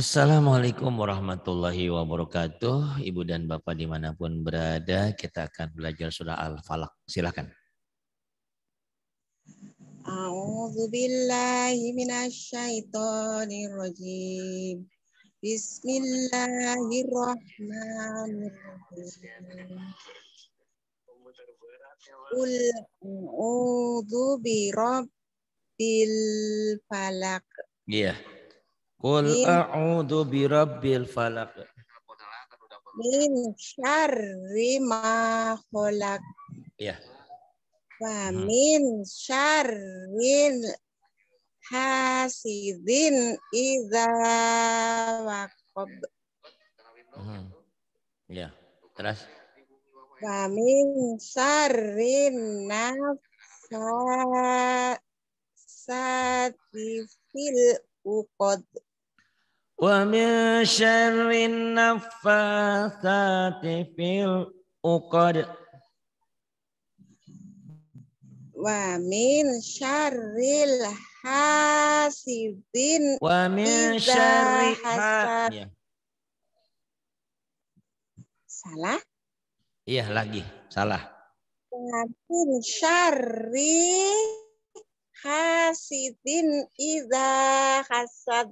Assalamualaikum warahmatullahi wabarakatuh. Ibu dan Bapak dimanapun berada, kita akan belajar surah Al-Falaq. Silakan. Bismillahirrahmanirrahim. Qul birabbil falak. Iya. Qul a'udzu birabbil falak. Min syarri ma khalaq. Iya. Wa hmm. min syarril hasidin idza waqab. Hmm. Ya, terus. Wa min syarrin nafsa nafati fil uqad. Wa min syarri nafasati fil uqad. Wa min syarril hasidin. Wa min syarri hasad. Ya. Salah? Iya lagi, salah. Wa min syarri hasidin iza hasad.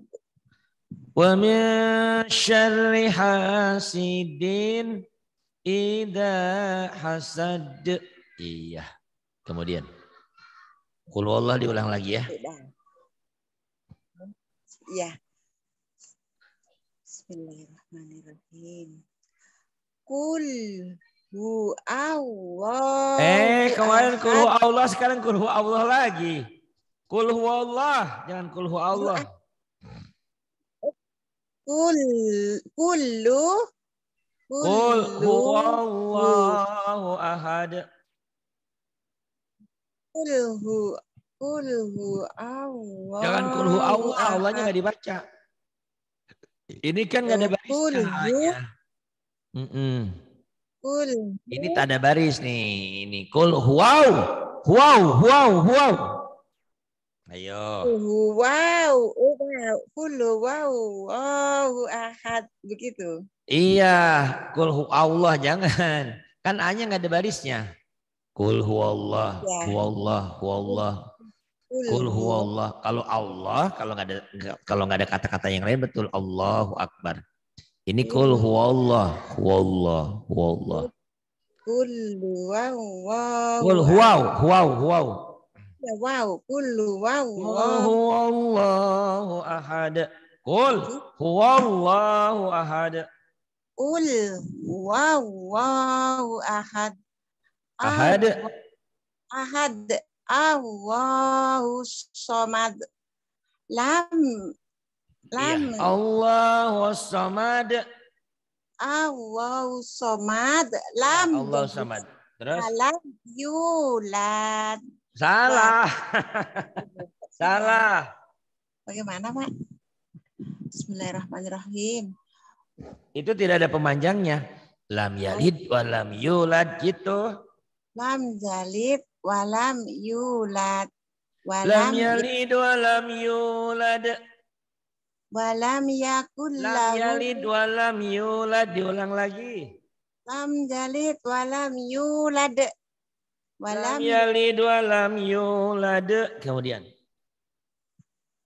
Wa min syarri hasidin iza hasad. Iya. Kemudian. Qul Allah diulang lagi ya. Iya. Bismillahirrahmanirrahim. Kul hu Allah. Eh, kemarin kul Allah, sekarang kul Allah lagi. Kul Allah, jangan kul Allah. Kul kullu kul huwallahu ahad. Kul hu kul hu Allah. Jangan kul hu Allah, Allahnya nggak dibaca. Ini kan nggak ada baris. Mm -mm. Kul. Ini tak ada baris nih. Ini kul huwau. Huwau, huwau, huwau. Ayo. Wow, kulhu wow, wow ahad begitu. Iya, kulhu Allah jangan. Kan hanya nggak ada barisnya. Kul allah ya. allah Allah. Kul Allah. Kalau Allah, kalau nggak ada kalau nggak ada kata-kata yang lain betul Allahu Akbar. Ini iya. kul allah huwallah, wow, wow wow wow, wow wow ada ya, wow, kullu wow. Huwallahu ahad. Kul huwallahu ahad. Kul huwallahu ahad. Ahad. Ahad. Allahu somad. Lam. Ya, lam. Ya. Allahu somad. Allahu somad. Lam. Allahu somad. Terus? Alam yulad. Salah. Salah. Bagaimana, Mak? Bismillahirrahmanirrahim. Itu tidak ada pemanjangnya. Lam yalid wa lam yulad gitu. Lam yalid wa lam yulad. Walam ya- yalid walam yulad. Walam yakul lam yalid walam yulad. Diulang lagi. Lam yalid walam yulad. Walam yalid walam yulad. Kemudian.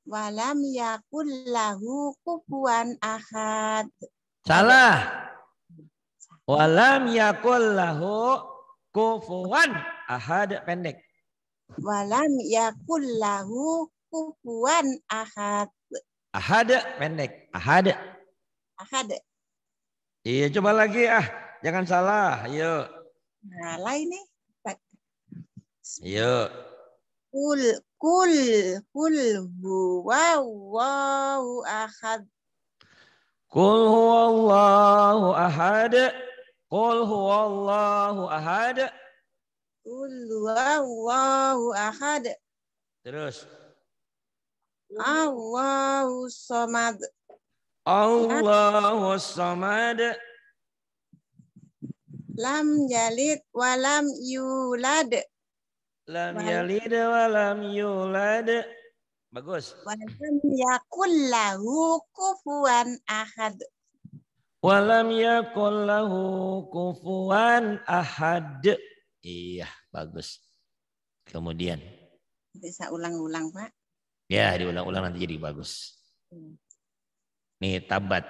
Walam yakul lahu kufuan ahad. Salah. Walam yakul lahu kufuan ahad pendek. Walam yakul lahu kufuan ahad. Ahad pendek. Ahad. Ahad. Iya coba lagi ah. Jangan salah. Yuk. Salah ini. Ya. Kul kul kul huwallahu ahad. Kul allahu ahad. Kul allahu ahad. Kul Allahu ahad. Terus. Allahu samad. Allahu samad. Lam jalid walam yulad. Lam yalid wa lam yulad. Bagus. lam yakul lahu kufuan ahad. lam yakul lahu kufuan ahad. Iya, bagus. Kemudian. Bisa ulang-ulang, Pak. Ya, diulang-ulang nanti jadi bagus. Hmm. Nih, tabat.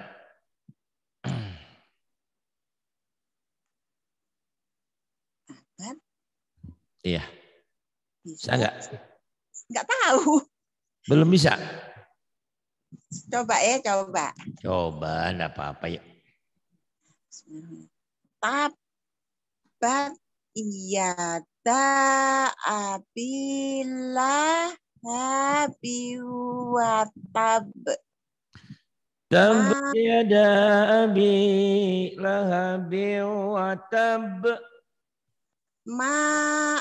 Tabat? Iya. Bisa nggak? Nggak tahu. Belum bisa? Coba ya, coba. Coba, enggak apa-apa ya. Tabat iya, ta abillah habi tab Tabat iyada abi lahabi watab ma'ahna'an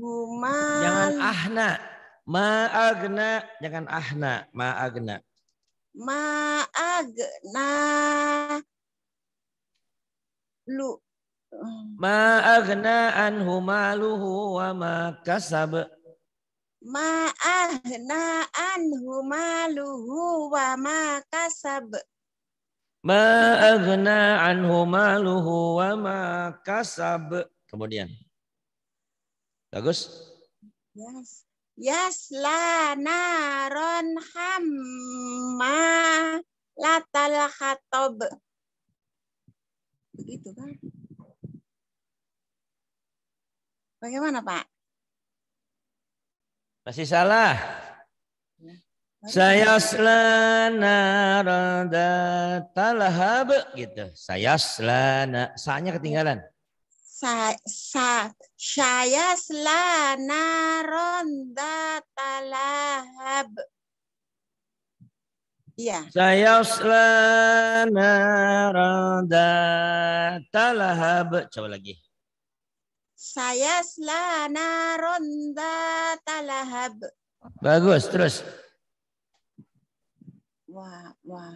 huma. Jangan ahna. Ma'agna. Jangan ahna. Ma'agna. Ma'agna. Lu. Ma'agna anhu maluhu wa ma kasab. Ma'agna anhu maluhu wa ma kasab. Ma aghna anhu maluhu wa ma kasab. Kemudian. Bagus? Yes. Yes la naron hamma latal khatob. Begitu kan? Bagaimana Pak? Masih salah. Saya selana roda talahab gitu. Saya selana. sa ketinggalan. Sa, sa, selana narada talahab. Iya. Saya selana ronda talahab. Coba lagi. Saya selana ronda talahab. Bagus, terus wa wa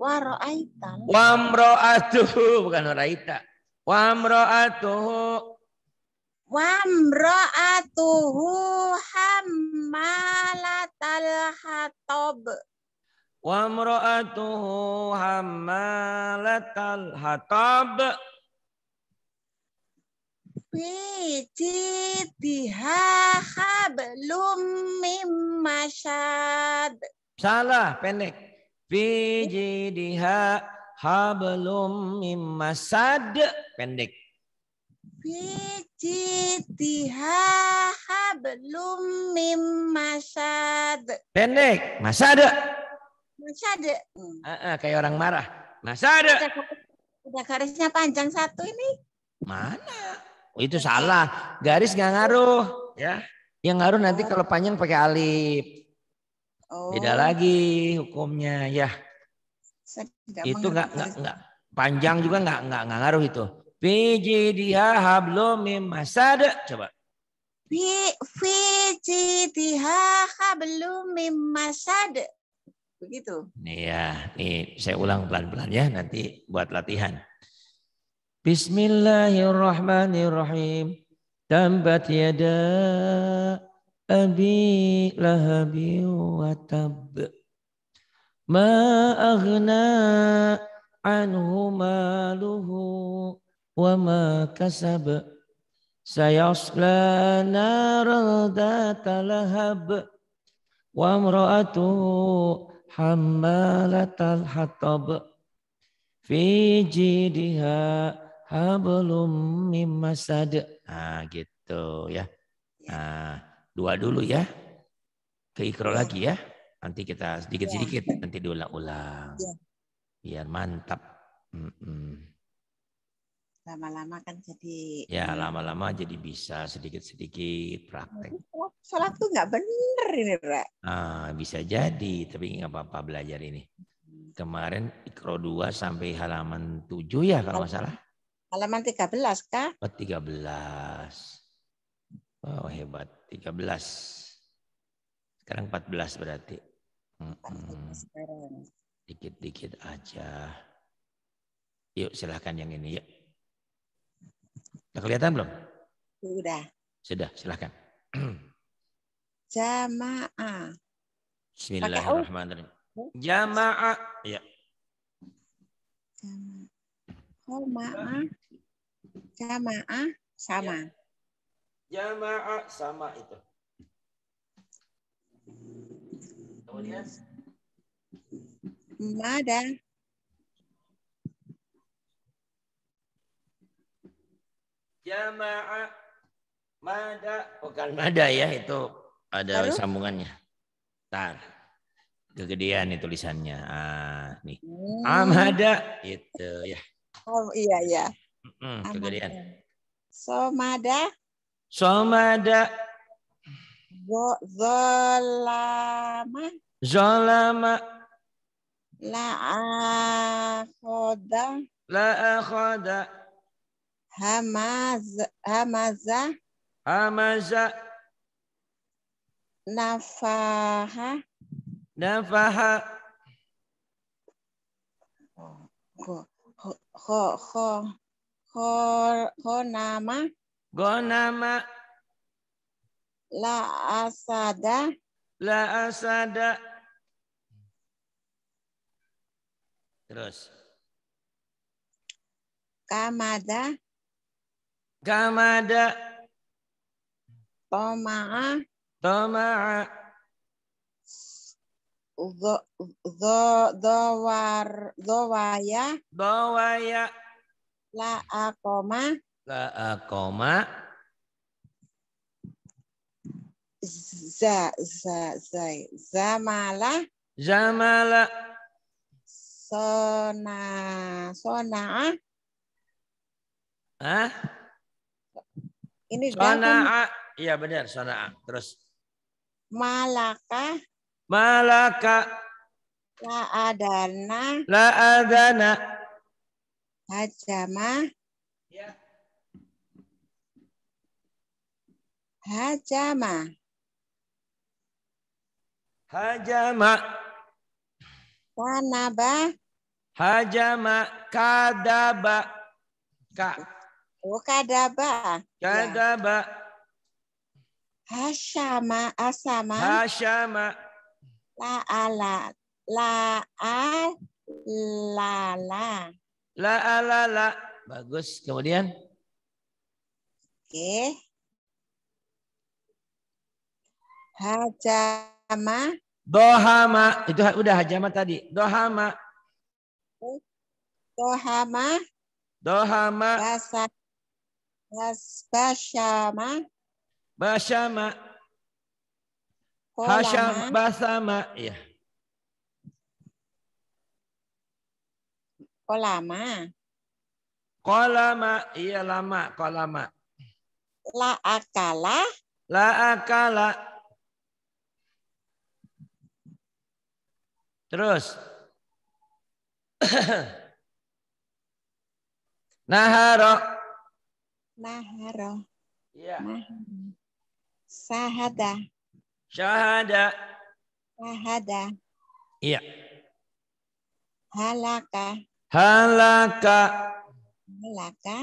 wa ro'aita wa mro'atuhu bukan ro'aita wa mro'atuhu Wamro'atuhu hammalatal wa Wamro'atuhu hammalatal hatob fi jiddiha hablum mim masyad. Salah, pendek. Fi jiddiha hablum mim masad. Pendek. Fi jiddiha hablum mim masad. Pendek. Masad. Masad. Uh ah, -uh, ah, kayak orang marah. Masad. Udah garisnya panjang satu ini. Mana? Oh, itu salah. Garis nggak ngaruh, ya. Yang ngaruh nanti kalau panjang pakai alif. Oh. Beda lagi hukumnya, ya. Itu nggak nggak nggak panjang juga nggak nggak nggak ngaruh itu. dia hablum masade Coba. Coba. dia hablum masade begitu nih ya nih saya ulang pelan-pelan ya nanti buat latihan. Bismillahirrahmanirrahim. Tambat yada abi lahabi wa tab. Ma aghna anhu maluhu wa ma kasab. Sayasla naran data lahab. Wa amra'atuhu hammalatal hatab. Fi jidiha hablum mimasad. ah gitu ya. ya. Nah, dua dulu ya. Ke ikro lagi ya. Nanti kita sedikit-sedikit ya. nanti diulang-ulang. Ya. Biar mantap. Lama-lama kan jadi Ya, lama-lama jadi bisa sedikit-sedikit praktek. Salat tuh nggak bener ini, Rek. Ah, bisa jadi, tapi nggak apa-apa belajar ini. Kemarin ikro dua sampai halaman tujuh ya kalau nggak salah. Halaman 13, Kak. Oh, 13. Wow, hebat. 13. Sekarang 14 berarti. Dikit-dikit hmm. aja. Yuk, silahkan yang ini. Yuk. Udah kelihatan belum? Sudah. Sudah, silahkan. Jamaah. Bismillahirrahmanirrahim. Jamaah. Ya. Jamaah. Jama'ah. Jama'ah sama. Ah. Ah. Ya, Jama'ah sama itu. Kemudian Mada. Jama'ah Mada bukan Mada ya itu ada Baru? sambungannya. Tar kegedean nih tulisannya. Ah, nih. Hmm. Oh. Amada ah, itu ya. Oh iya iya. Hmm, Somada. Somada. Zolama. Zolama. La akhoda. La akhoda. Hamaza. Hamaza. Hamaza. Nafaha. Nafaha. Ho ho ho ho nama go nama La asada La asada Terus Kamada Kamada Toma'a Toma'a do do waya do waya la akoma la akoma za za za zamala zamala sona sona ah ini sona ya benar sona terus malaka Malaka. La adana. La adana. Hajama. Ya. Hajama. Hajama. kanaba Hajama. Kadaba. Ka. Oh, kadaba. Ya. Kadaba. Ya. Hashama, Asama. Hashama. La ala la a la la. La a la la. Bagus. Kemudian? Oke. Hajama. Dohama. Itu udah hajama tadi. Dohama. Dohama. Dohama. Basa. Bas, basyama. Basyama. Oh, Hasyam basama ya. Kolama. Oh, kolama, iya lama, kolama. La akala. La akala. Terus. Naharo. Naharo. Iya. Nah, sahada. Syahada. Syahada. Iya. Halaka. Halaka. Halaka.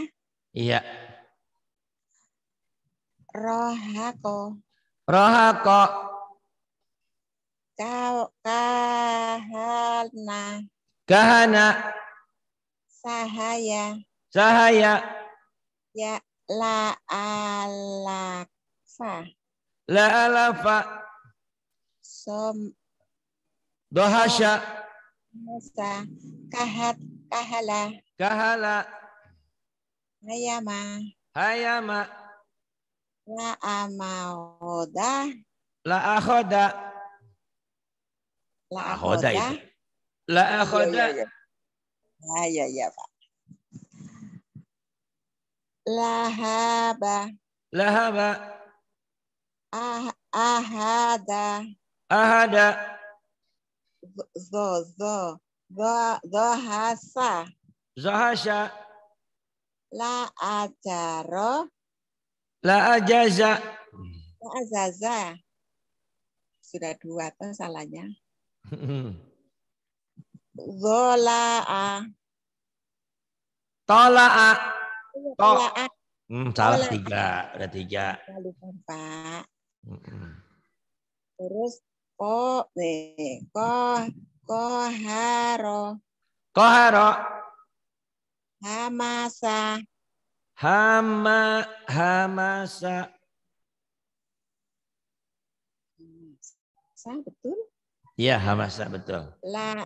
Iya. Rohako. Rohako. Kau kahana. Kahana. Sahaya. Sahaya. Ya la alaksa. La'alafa. Som. Dohasya. Musa. Kahat. Kahala. Kahala. Hayama. Hayama. La amahoda. La ahoda. La ahoda. La ahoda. La ya, La Pak. Lahaba. Lahaba. Ah, ahada. Ahada. Zo, zo. Zohasa. Zohasa. La ajaro. La ajaza. La ajaza. Sudah dua tuh salahnya. Zola'a. Tola'a. Iya, a Hmm, salah tiga. Ada tiga. Lupa, Pak. Terus ko nih ko koharo. Koharo. Hamasa. Hama hamasa. Hamasa betul? Iya hamasa betul. La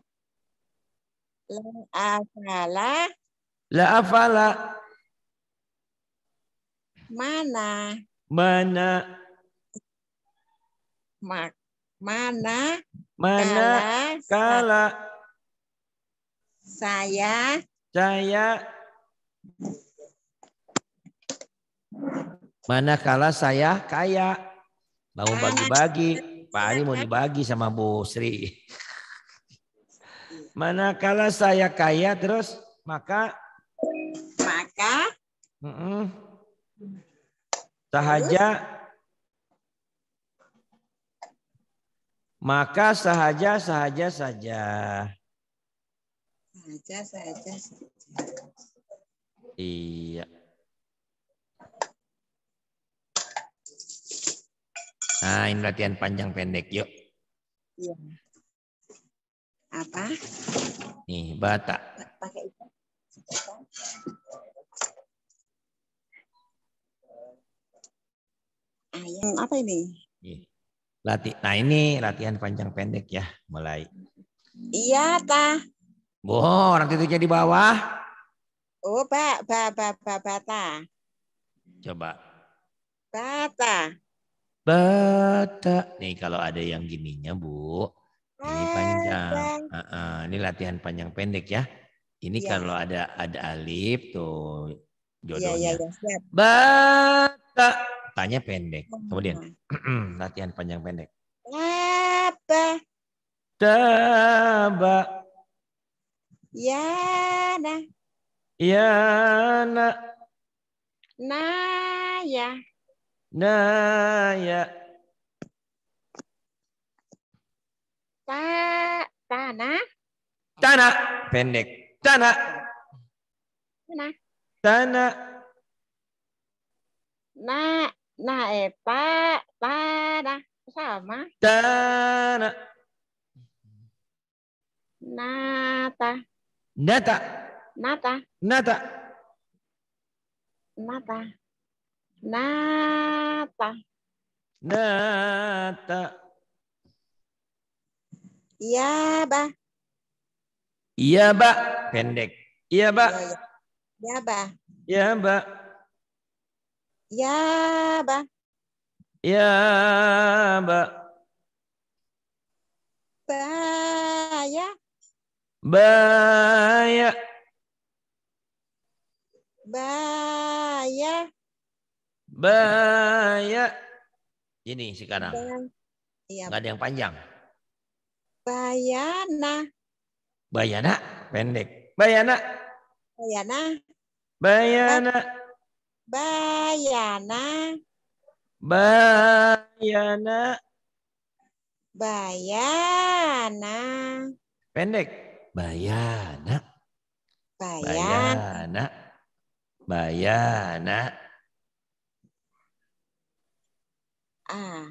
la afala. La afala. Mana? Mana? mak mana mana kala, saya saya mana kala saya kaya mau bagi-bagi Pak Ari mau dibagi sama Bu Sri mana kala saya kaya terus maka maka mm -mm, sahaja Maka sahaja sahaja saja. Sahaja sahaja saja. Iya. Nah, ini latihan panjang pendek, yuk. Iya. Apa? Nih, bata. Pakai itu. Ayam apa ini? Iya. Lati nah ini latihan panjang pendek ya mulai. Iya, Ta. boh orang titiknya di bawah. Oh, ba, ba, ba, ba, bata. Coba. Bata. Bata. Nih kalau ada yang gininya, Bu. Ini eh, panjang. Uh -uh. Ini latihan panjang pendek ya. Ini ya. kalau ada ada alif tuh iya, iya, jodohnya. Iya, iya, ya. Siap. Bata matanya pendek. Kemudian hmm. latihan panjang pendek. Apa? Taba. Ya na. Ya na. Na ya. Na ya. Ta tanah. Tanah pendek. Tanah. Tanah. Tanah. Na Nah, eta, tanah, sama. Tanah. Nata. Nata. Nata. Nata. Nata. Nata. Nata. Iya, Ba. Iya, Ba. Pendek. Iya, Ba. Iya, Ba. Iya, Ba. Ya, Ba. Ya, Ba. Baya. Baya. Baya. Baya. Ini sekarang. Iya. Gak ada yang panjang. Bayana. Bayana pendek. Bayana. Bayana. Bayana. Bayana. Bayana. Bayana. Bayana. Pendek. Bayana. Bayana. Bayana. Ah,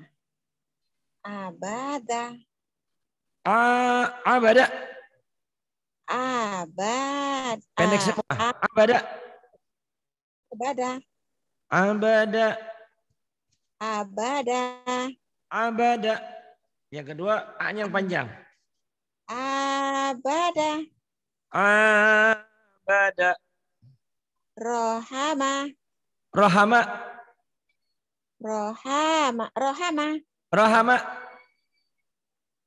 Abada. A. Abada. Abad. Pendek semua. Abada. Abada. Abada. Abada. Abada. Yang kedua, A-nya yang panjang. Abada. Abada. Rohama. Rohama. Rohama. Rohama. Rohama.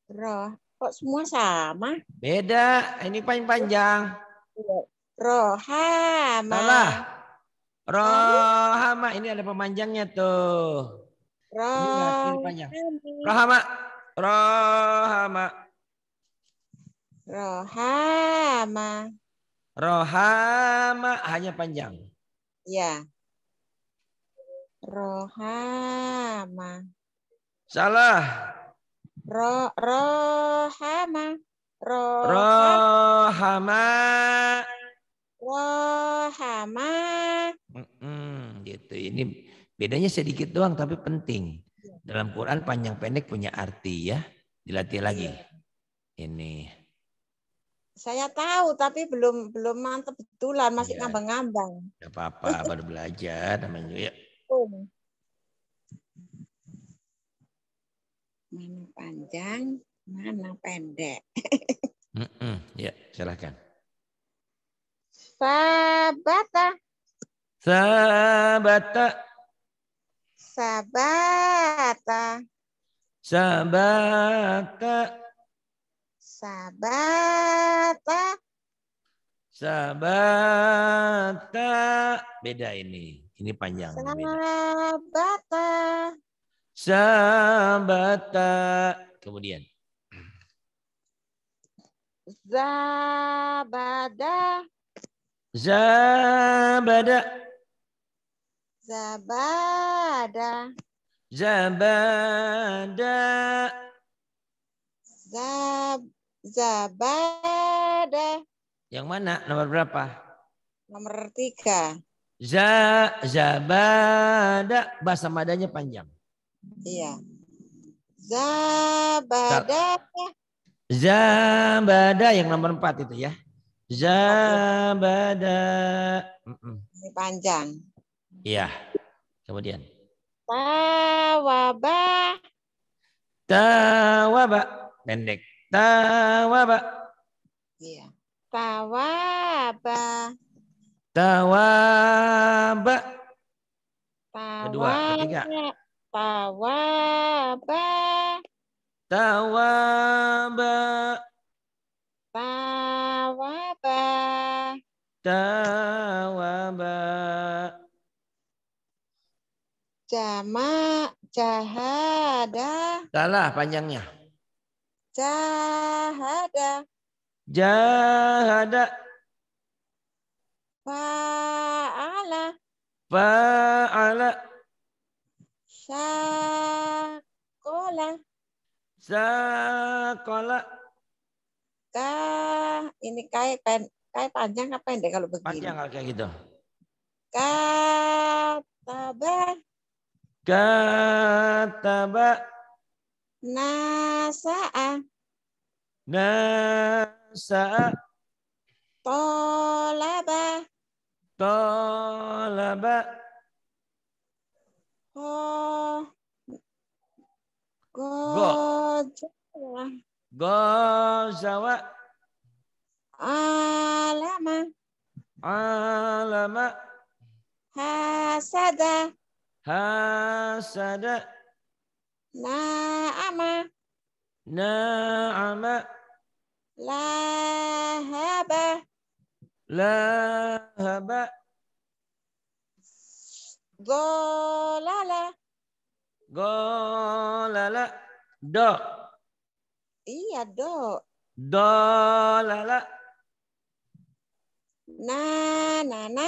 Roh. Kok semua sama? Beda. Ini paling panjang. Iya. Rohama. Salah. Rohama ini ada pemanjangnya tuh. Rohama. Rohama. Rohama. Rohama. Rohama hanya panjang. Ya. Rohama. Salah. Ro rohama. Ro rohama. Rohama. Hmm, gitu. Ini bedanya sedikit doang tapi penting. Dalam Quran panjang pendek punya arti ya. Dilatih lagi. Iya. Ini. Saya tahu tapi belum belum mantap betulan masih ya. ngambang-ngambang. Enggak apa-apa, baru belajar namanya ya. Mana panjang, mana pendek. mm -mm. Ya, silakan. Sabata Sabata. Sabata. Sabata. Sabata. Sabata. Beda ini. Ini panjang. Sabata. Sabata. Kemudian. Zabada. Zabada. Zabada. Zabada. Zab Zabada. Yang mana? Nomor berapa? Nomor tiga. Za Zabada. Bahasa madanya panjang. Iya. Zabada. Zabada yang nomor empat itu ya. Zabada. Ini panjang. Iya. Kemudian. Tawaba. Tawaba. Pendek. Tawaba. Iya. Tawaba. Tawaba. Kedua, ketiga. Tawaba. Tawaba. Tawaba. Tawaba. Jama jahada. Salah panjangnya. Jahada. Jahada. Fa'ala. Fa'ala. Sakola. Sakola. Ka, ini kayak pen, kayak panjang apa pendek kalau begini? Panjang kayak gitu. Kataba. Kataba. Nasa'a. Nasa'a. Tolaba. Tolaba. Go. Go. Gozawa. Alama. Alama. Hasada hasada na'ama na'ama lahaba lahaba golala golala do iya do lala na na na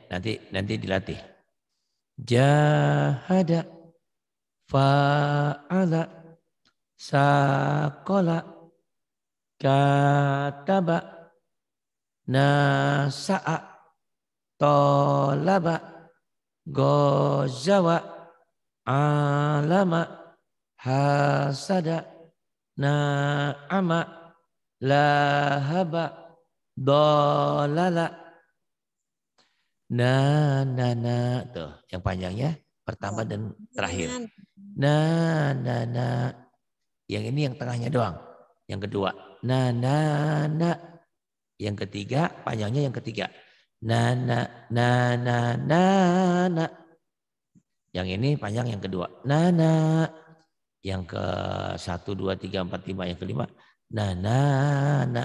nanti nanti dilatih. Jahada fa'ala sakola kataba nasa'a tolaba gozawa alama hasada na'ama lahaba dolala na na na tuh yang panjangnya pertama dan terakhir. Na na na. Yang ini yang tengahnya doang. Yang kedua na na na. Yang ketiga panjangnya yang ketiga. Na na na na na na. Yang ini panjang yang kedua. Na na. Yang ke satu dua tiga empat lima yang kelima. Na na na.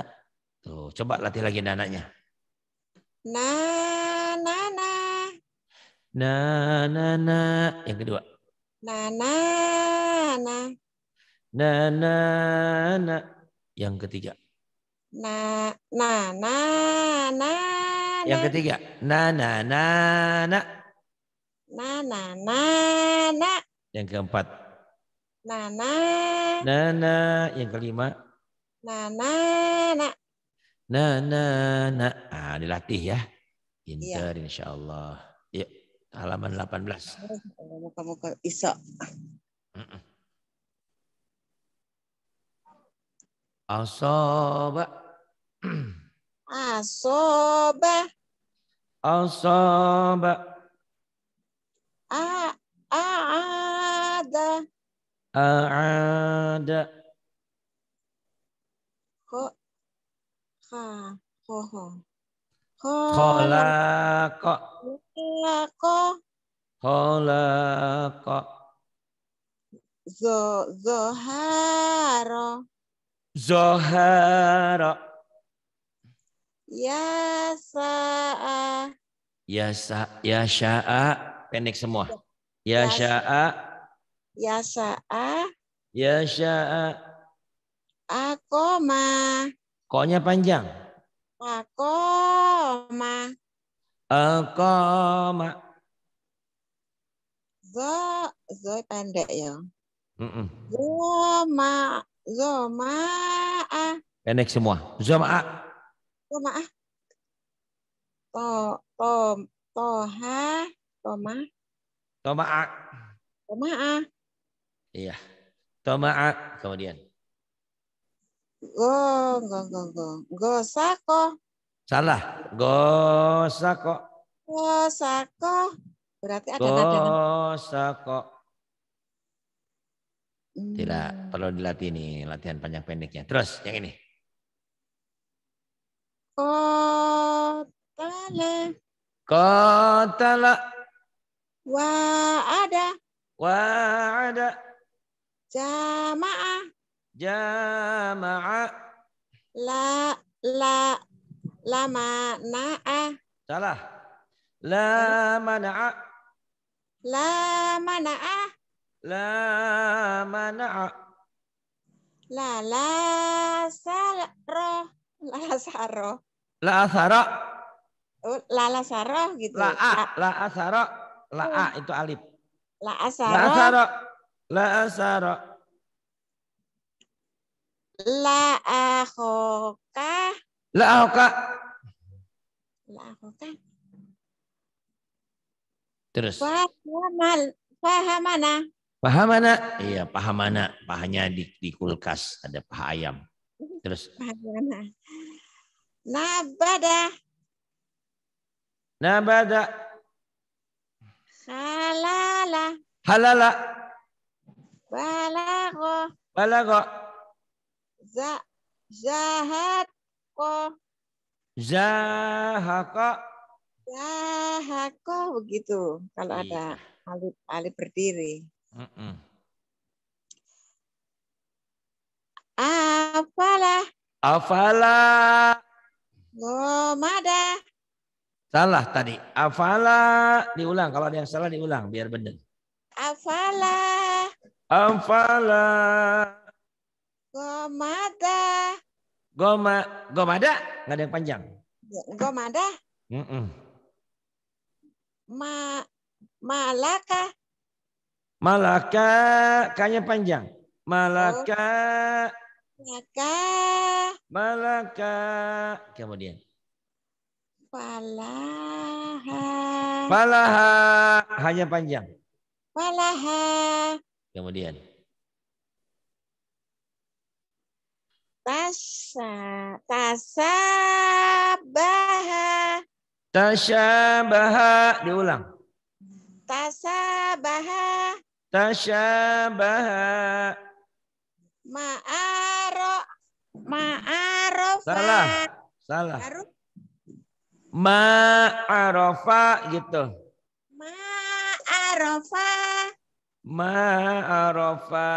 Tuh coba latih lagi nananya. Na Na na na. Yang kedua. Na na na. Na na na. Yang ketiga. Na na na na. Yang ketiga. Na na na na. Na na na na. Yang keempat. Na na. Na na. Yang kelima. Na na na. Na na na. Ah, dilatih ya. Iya. Pinter ya halaman 18. Muka-muka Isa. Asoba. Asoba. Asoba. A A Ada. Ko ha ho ho. Kola. khalaqa zohara zohara yasa'a yasa yasa'a pendek semua yasa'a yasa'a yasa'a akoma koknya panjang akoma akoma zo zo pendek ya. Zoma, Zoma A. Pendek semua. Zoma. Zomaa. To to toha toma. Tomaa. A. Iya. A kemudian. Go go go go. Gosako. Salah. Gosako. Gosako. Berarti ada nadangan. Tidak Hmm. Tidak perlu dilatih nih latihan panjang pendeknya. Terus yang ini. Kotala. Kotala. Wa ada. Wa ada. Jamaah. Jamaah. La la lama naah. Salah. La mana'a. La mana'a. La mana'a. La la saro. La saro. La saro. Oh, la la saro gitu. La a. La asaro. La a oh. itu alif. La asaro. La asaro. La asaro. La ahoka. La ahoka. La ahoka. Terus. Fahamana. Fahamana. Pahamana. Iya, pahamana. Pahanya di, di kulkas ada paha ayam. Terus. Pahamana. Nabada. Nabada. Halala. Halala. Balago. Balago. Za zahako. Zahako. Ya, hako begitu kalau iya. ada alip alip berdiri. Mm -mm. afala Afalah. Gomada. Salah tadi. Afala diulang. Kalau ada yang salah diulang biar benar. Afala. Afala. Gomada. Goma, gomada? Nggak ada yang panjang. Gomada? Mm -mm. Ma malaka. Malaka kayaknya panjang. Malaka. Oh. Malaka. Malaka. Kemudian. Palaha, Palaha, hanya panjang. Palaha, Kemudian. Tasa, tasabaha. Tasyabaha diulang. Tasabaha. Tasyabaha. Ma'aro. Ma'arofa. Salah. Salah. Ma'arofa gitu. Ma'arofa. Ma'arofa.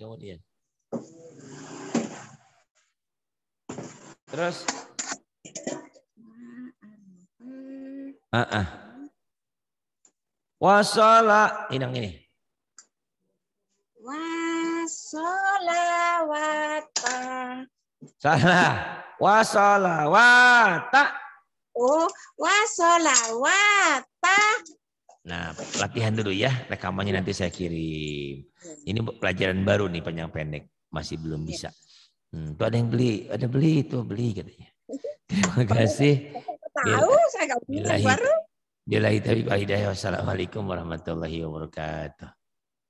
Kemudian. Terus. Ah, ah. Wasala ini yang ini. Wasolawata. Salah. Wasolawata. Oh, wasolawata. Nah, latihan dulu ya. Rekamannya nanti saya kirim. Ini pelajaran baru nih panjang pendek. Masih belum bisa. Iya. Hmm, tuh ada yang beli, ada beli, tuh beli katanya. Terima kasih. Iya. tahu saya nggak punya baru. Bilahi taufiq wal hidayah. Wassalamualaikum warahmatullahi wabarakatuh.